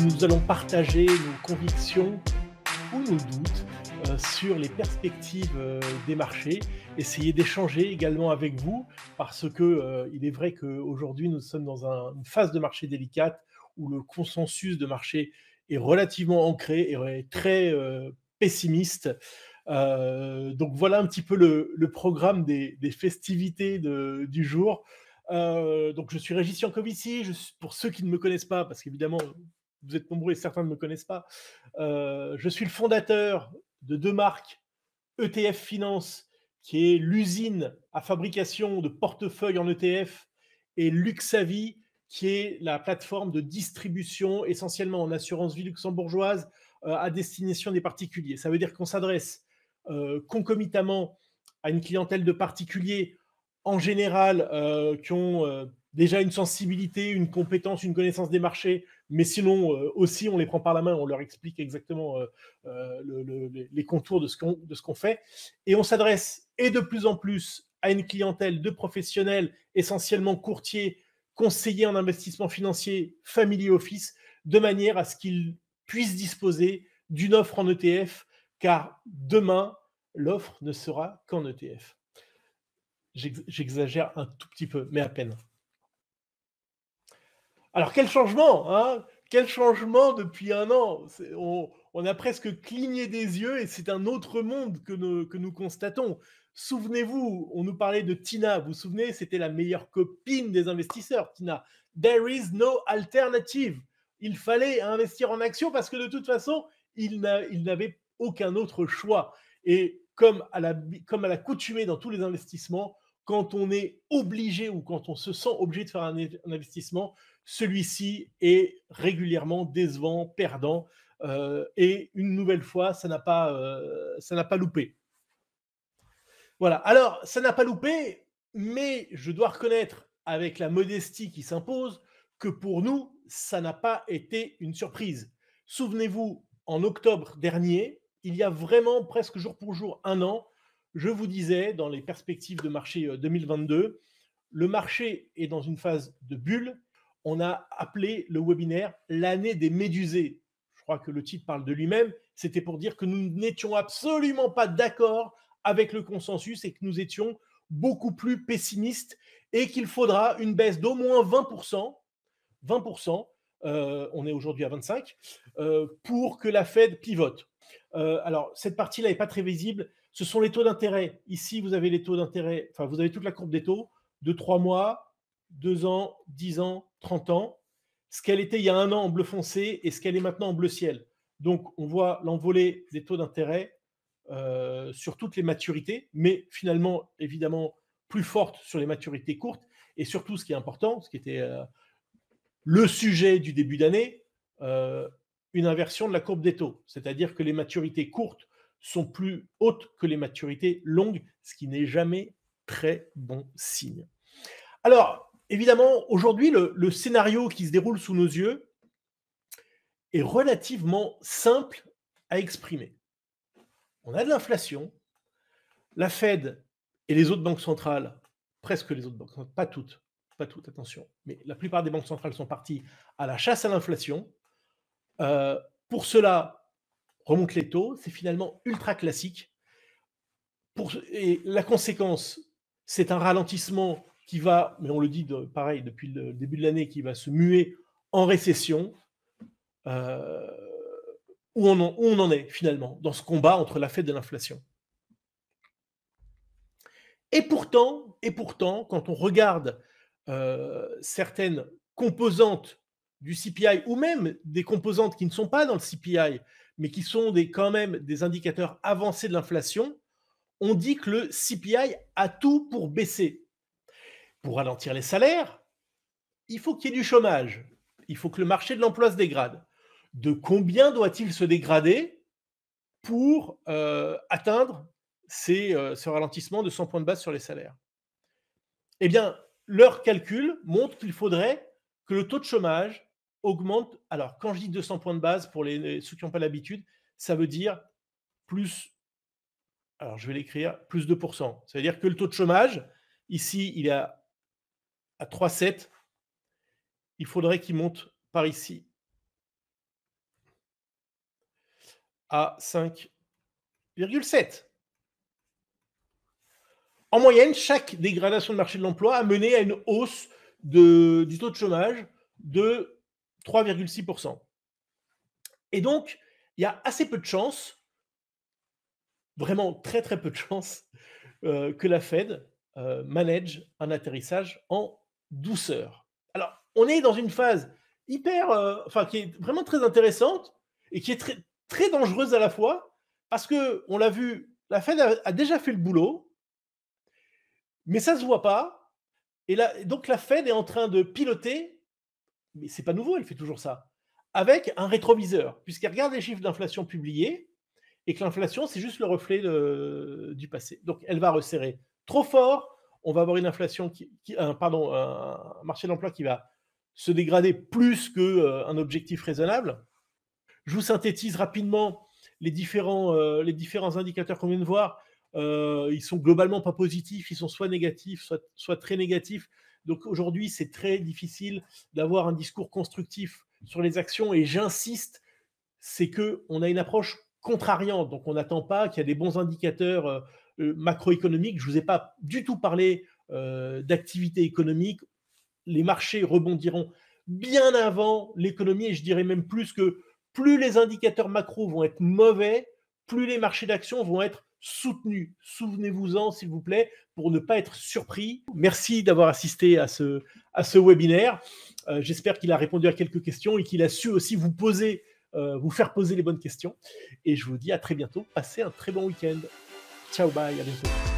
nous allons partager nos convictions ou nos doutes euh, sur les perspectives euh, des marchés, essayer d'échanger également avec vous, parce que euh, il est vrai qu'aujourd'hui nous sommes dans une phase de marché délicate où le consensus de marché est relativement ancré et très pessimiste. donc voilà un petit peu le, programme des, festivités du jour. donc je suis Régis Yankovici, je, pour ceux qui ne me connaissent pas, parce qu'évidemment vous êtes nombreux et certains ne me connaissent pas. Euh, je suis le fondateur de deux marques, ETF Finance, qui est l'usine à fabrication de portefeuilles en ETF, et Luxavi, qui est la plateforme de distribution essentiellement en assurance vie luxembourgeoise euh, à destination des particuliers. Ça veut dire qu'on s'adresse euh, concomitamment à une clientèle de particuliers en général qui ont déjà une sensibilité, une compétence, une connaissance des marchés, mais sinon euh, aussi on les prend par la main, on leur explique exactement euh, euh, les contours de ce qu'on fait, et on s'adresse et de plus en plus à une clientèle de professionnels, essentiellement courtiers, conseillers en investissement financier, family office, de manière à ce qu'ils puissent disposer d'une offre en ETF, car demain, l'offre ne sera qu'en ETF. J'exagère un tout petit peu, mais à peine. Alors quel changement, hein? Quel changement depuis un an on, a presque cligné des yeux et c'est un autre monde que nous, que nous constatons. Souvenez-vous, on nous parlait de Tina. Vous vous souvenez, c'était la meilleure copine des investisseurs, Tina. There is no alternative. Il fallait investir en actions parce que de toute façon, il n'avait aucun autre choix. Et comme à la, comme la dans tous les investissements, quand on est obligé ou quand on se sent obligé de faire un investissement, celui-ci est régulièrement décevant, perdant, euh, et une nouvelle fois, ça n'a pas, euh, ça n'a pas loupé. Voilà. Alors, ça n'a pas loupé, mais je dois reconnaître, avec la modestie qui s'impose, que pour nous, ça n'a pas été une surprise. Souvenez-vous, en octobre dernier, il y a vraiment presque jour pour jour un an, je vous disais dans les perspectives de marché 2022, euh, le marché est dans une phase de bulle on a appelé le webinaire l'année des médusées. Je crois que le titre parle de lui-même. C'était pour dire que nous n'étions absolument pas d'accord avec le consensus et que nous étions beaucoup plus pessimistes et qu'il faudra une baisse d'au moins 20%, 20%, euh, on est aujourd'hui à 25, euh, pour que la Fed pivote. Euh, alors, cette partie-là n'est pas très visible. Ce sont les taux d'intérêt. Ici, vous avez les taux d'intérêt, enfin, vous avez toute la courbe des taux de trois mois, 2 ans, 10 ans, 30 ans, ce qu'elle était il y a un an en bleu foncé et ce qu'elle est maintenant en bleu ciel. Donc on voit l'envolée des taux d'intérêt euh, sur toutes les maturités, mais finalement évidemment plus forte sur les maturités courtes. Et surtout, ce qui est important, ce qui était euh, le sujet du début d'année, euh, une inversion de la courbe des taux. C'est-à-dire que les maturités courtes sont plus hautes que les maturités longues, ce qui n'est jamais très bon signe. Alors, évidemment, aujourd'hui, le, scénario qui se déroule sous nos yeux est relativement simple à exprimer. On a de l'inflation, la Fed et les autres banques centrales, presque les autres banques centrales, pas toutes, pas toutes, attention, mais la plupart des banques centrales sont parties à la chasse à l'inflation. Euh, pour cela, remonte les taux, c'est finalement ultra classique. et la conséquence, c'est un ralentissement qui va, mais on le dit pareil depuis le début de l'année, qui va se muer en récession. Euh, où, on en, est finalement dans ce combat entre la fête et l'inflation et pourtant, et pourtant, quand on regarde euh, certaines composantes du CPI ou même des composantes qui ne sont pas dans le CPI, mais qui sont des, quand même des indicateurs avancés de l'inflation, on dit que le CPI a tout pour baisser. Pour ralentir les salaires, il faut qu'il y ait du chômage. Il faut que le marché de l'emploi se dégrade. De combien doit-il se dégrader pour euh, atteindre ces, euh, ce ralentissement de 100 points de base sur les salaires Eh bien, leur calcul montre qu'il faudrait que le taux de chômage augmente. Alors, quand je dis 200 points de base pour les, ceux qui n'ont pas l'habitude, ça veut dire plus. Alors, je vais l'écrire plus 2%. Ça veut dire que le taux de chômage, ici, il est à à il faudrait qu'il monte par ici à 5,7. En moyenne, chaque dégradation de marché de l'emploi a mené à une hausse de, du taux de chômage de 3,6%. Et donc, il y a assez peu de chances, vraiment très très peu de chances, euh, que la Fed euh, manage un atterrissage en douceur. Alors, on est dans une phase hyper, euh, enfin, qui est vraiment très intéressante et qui est très, très dangereuse à la fois, parce que on l'a vu, la Fed a, déjà fait le boulot, mais ça se voit pas. Et là, donc la Fed est en train de piloter, mais c'est pas nouveau, elle fait toujours ça, avec un rétroviseur, puisqu'elle regarde les chiffres d'inflation publiés et que l'inflation c'est juste le reflet du passé. Donc elle va resserrer trop fort, on va avoir une inflation qui, un, pardon, un marché de l'emploi qui va se dégrader plus qu'un euh, un objectif raisonnable. Je vous synthétise rapidement les différents, euh, les différents indicateurs qu'on vient de voir. Euh, ils sont globalement pas positifs, ils sont soit négatifs, soit, très négatifs. Donc aujourd'hui, c'est très difficile d'avoir un discours constructif sur les actions. Et j'insiste, c'est que on a une approche contrariante. Donc on n'attend pas qu'il y ait des bons indicateurs euh, euh, macroéconomique. Je ne vous ai pas du tout parlé euh, d'activité économique. Les marchés rebondiront bien avant l'économie, et je dirais même plus que plus les indicateurs macro vont être mauvais, plus les marchés d'action vont être soutenus. Souvenez-vous-en, s'il vous plaît, pour ne pas être surpris. Merci d'avoir assisté à ce, à ce webinaire. Euh, j'espère qu'il a répondu à quelques questions et qu'il a su aussi vous poser, vous faire poser les bonnes questions. Et je vous dis à très bientôt. Passez un très bon week-end. Ciao, bye, à bientôt.